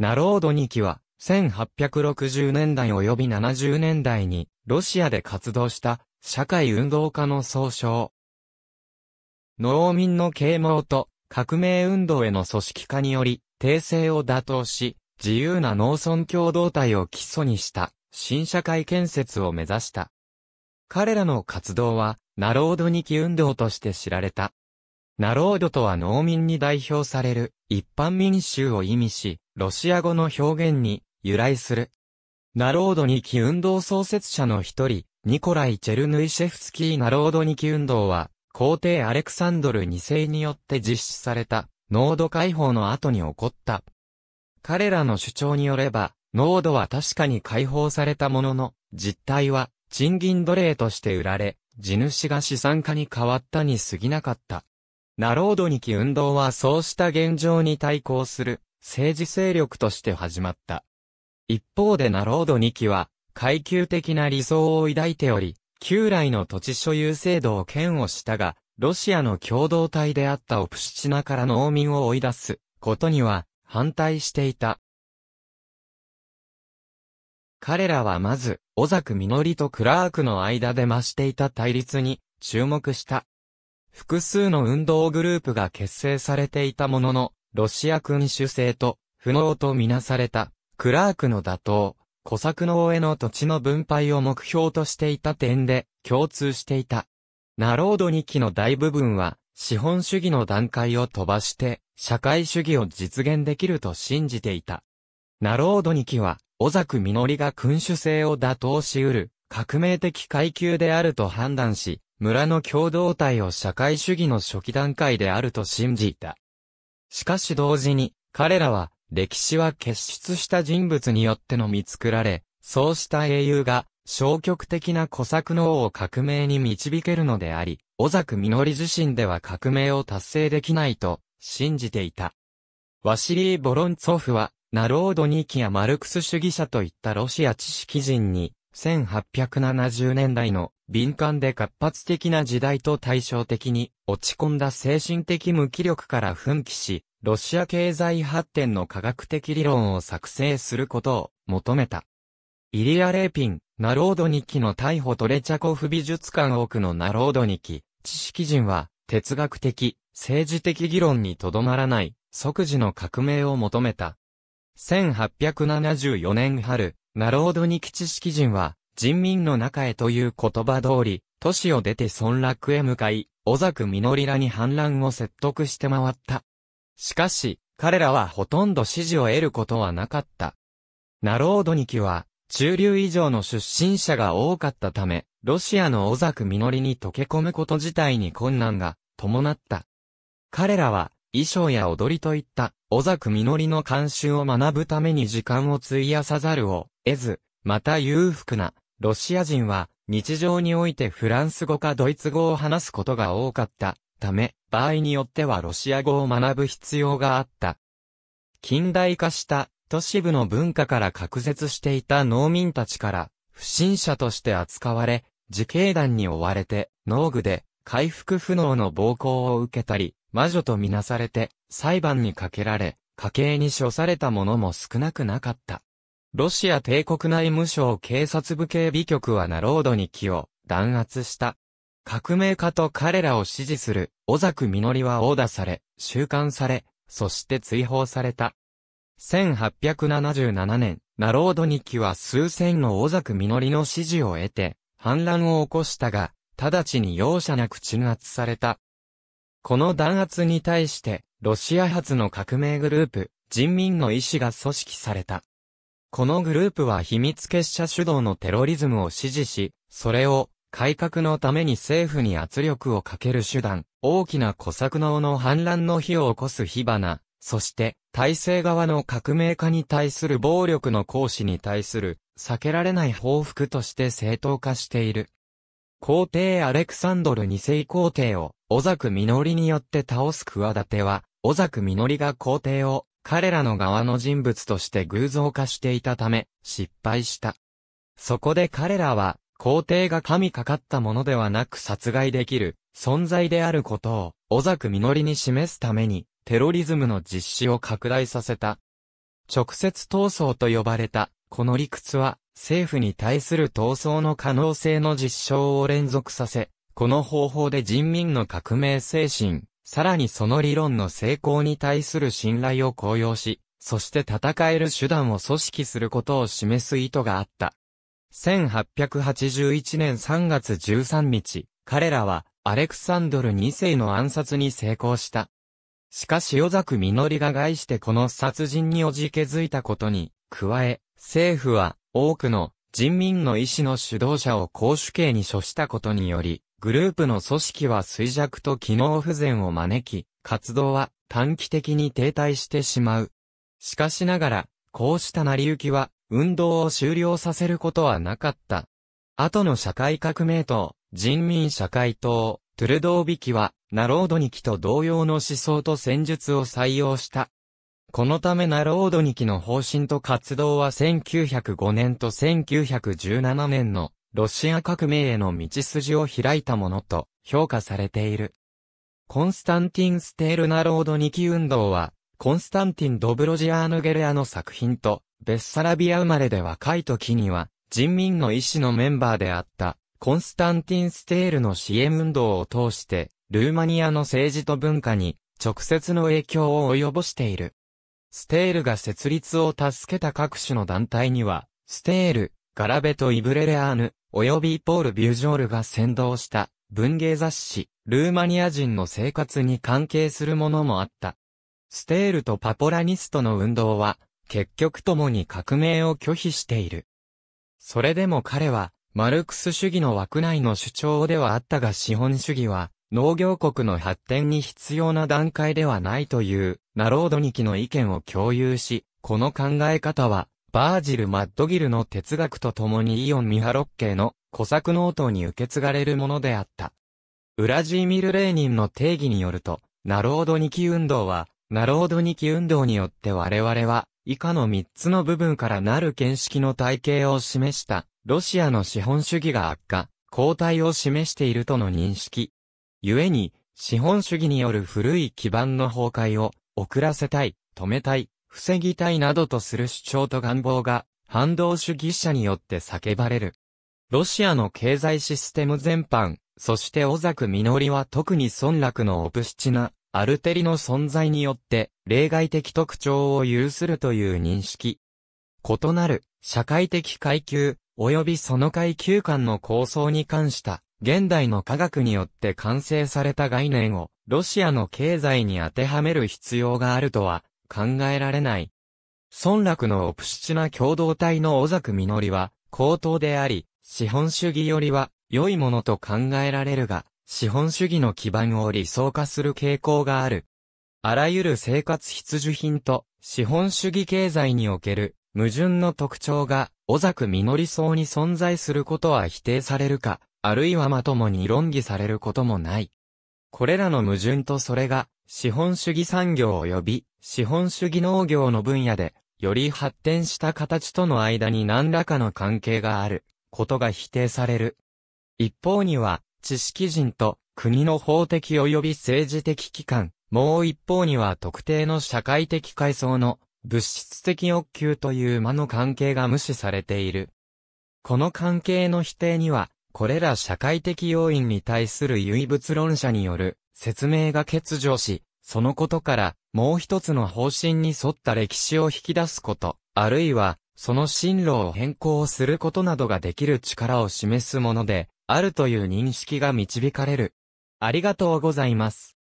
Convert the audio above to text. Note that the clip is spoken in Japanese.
ナロードニキは、1860年代及び70年代に、ロシアで活動した、社会運動家の総称。農民の啓蒙と、革命運動への組織化により、帝政を打倒し、自由な農村共同体を基礎にした、新社会建設を目指した。彼らの活動は、ナロードニキ運動として知られた。ナロードとは農民に代表される、一般民衆を意味し、ロシア語の表現に由来する。ナロードニキ運動創設者の一人、ニコライ・チェルヌイシェフスキー・ナロードニキ運動は、皇帝アレクサンドル2世によって実施された、濃度解放の後に起こった。彼らの主張によれば、濃度は確かに解放されたものの、実態は、賃金奴隷として売られ、地主が資産家に変わったに過ぎなかった。ナロードニキ運動はそうした現状に対抗する政治勢力として始まった。一方でナロード2期は、階級的な理想を抱いており、旧来の土地所有制度を嫌悪したが、ロシアの共同体であったオプシチナから農民を追い出すことには反対していた。彼らはまず、ミノリとクラークの間で増していた対立に注目した。複数の運動グループが結成されていたものの、ロシア君主制と、不能とみなされた、クラークの打倒、小作農への土地の分配を目標としていた点で、共通していた。ナロード2期の大部分は、資本主義の段階を飛ばして、社会主義を実現できると信じていた。ナロード2期は、小のりが君主制を打倒し得る、革命的階級であると判断し、村の共同体を社会主義の初期段階であると信じた。しかし同時に、彼らは、歴史は結出した人物によってのみ作られ、そうした英雄が、消極的な小作の王を革命に導けるのであり、小作実自身では革命を達成できないと、信じていた。ワシリー・ボロンツォフは、ナロードニーキやマルクス主義者といったロシア知識人に、1870年代の敏感で活発的な時代と対照的に、落ち込んだ精神的無気力から奮起し、ロシア経済発展の科学的理論を作成することを求めた。イリア・レーピン、ナロードニキの逮捕トレチャコフ美術館奥のナロードニキ、知識人は、哲学的、政治的議論にとどまらない、即時の革命を求めた。1874年春、ナロードニキ知識人は、人民の中へという言葉通り、都市を出て村落へ向かい、小作実らに反乱を説得して回った。しかし、彼らはほとんど支持を得ることはなかった。ナロードニキは、中流以上の出身者が多かったため、ロシアの小作実に溶け込むこと自体に困難が伴った。彼らは、衣装や踊りといった、小作実の慣習を学ぶために時間を費やさざるを得ず、また裕福なロシア人は日常においてフランス語かドイツ語を話すことが多かったため、場合によってはロシア語を学ぶ必要があった。近代化した都市部の文化から隔絶していた農民たちから不審者として扱われ、自警団に追われて農具で回復不能の暴行を受けたり、魔女とみなされて裁判にかけられ、家計に処された者も少なくなかった。ロシア帝国内務省警察部警備局はナロードニキを弾圧した。革命家と彼らを支持する、小作実は殴打され、収監され、そして追放された。1877年、ナロードニキは数千の小作実の支持を得て、反乱を起こしたが、直ちに容赦なく鎮圧された。この弾圧に対して、ロシア発の革命グループ、人民の意志が組織された。このグループは秘密結社主導のテロリズムを支持し、それを改革のために政府に圧力をかける手段、大きな小作能の反乱の火を起こす火花、そして体制側の革命家に対する暴力の行使に対する避けられない報復として正当化している。皇帝アレクサンドル二世皇帝を、小作実によって倒す企ては、小作実が皇帝を彼らの側の人物として偶像化していたため、失敗した。そこで彼らは、皇帝が神かかったものではなく殺害できる、存在であることを、小く実に示すために、テロリズムの実施を拡大させた。直接闘争と呼ばれた、この理屈は、政府に対する闘争の可能性の実証を連続させ、この方法で人民の革命精神、さらにその理論の成功に対する信頼を高揚し、そして戦える手段を組織することを示す意図があった。1881年3月13日、彼らはアレクサンドル2世の暗殺に成功した。しかしヨザクミノリが害してこの殺人におじけづいたことに、加え、政府は多くの人民の意思の主導者を公主刑に処したことにより、グループの組織は衰弱と機能不全を招き、活動は短期的に停滞してしまう。しかしながら、こうした成り行きは、運動を終了させることはなかった。後の社会革命党、人民社会党、トゥルドービキは、ナロードニキと同様の思想と戦術を採用した。このためナロードニキの方針と活動は1905年と1917年のロシア革命への道筋を開いたものと評価されている。コンスタンティン・ステールナロード2期運動は、コンスタンティン・ドブロジアーヌ・ゲレアの作品と、ベッサラビア生まれで若い時には、人民の意志のメンバーであった、コンスタンティン・ステールの支援運動を通して、ルーマニアの政治と文化に直接の影響を及ぼしている。ステールが設立を助けた各種の団体には、ステール、ガラベとイブレレアーヌ、及びポール・ビュージョールが先導した文芸雑誌、ルーマニア人の生活に関係するものもあった。ステールとパポラニストの運動は、結局ともに革命を拒否している。それでも彼は、マルクス主義の枠内の主張ではあったが資本主義は、農業国の発展に必要な段階ではないという、ナロードニキの意見を共有し、この考え方は、バージル・マッドギルの哲学とともにイオン・ミハロッケの古作ノートに受け継がれるものであった。ウラジーミル・レーニンの定義によると、ナロードニキ運動は、ナロードニキ運動によって我々は、以下の3つの部分からなる見識の体系を示した、ロシアの資本主義が悪化、後退を示しているとの認識。故に、資本主義による古い基盤の崩壊を遅らせたい、止めたい防ぎたいなどとする主張と願望が、反動主義者によって叫ばれる。ロシアの経済システム全般、そして小作実は特に村落のオプシチナ、アルテリの存在によって、例外的特徴を有するという認識。異なる、社会的階級、及びその階級間の構想に関した、現代の科学によって完成された概念を、ロシアの経済に当てはめる必要があるとは、考えられない。孫落のオプシチナ共同体の尾作実は、高等であり、資本主義よりは、良いものと考えられるが、資本主義の基盤を理想化する傾向がある。あらゆる生活必需品と、資本主義経済における、矛盾の特徴が、尾作実層に存在することは否定されるか、あるいはまともに論議されることもない。これらの矛盾とそれが、資本主義産業及び資本主義農業の分野で、より発展した形との間に何らかの関係があることが否定される。一方には、知識人と国の法的及び政治的機関、もう一方には特定の社会的階層の物質的欲求という間の関係が無視されている。この関係の否定には、これら社会的要因に対する唯物論者による説明が欠如し、そのことから、もう一つの方針に沿った歴史を引き出すこと、あるいは、その進路を変更することなどができる力を示すもので、あるという認識が導かれる。ありがとうございます。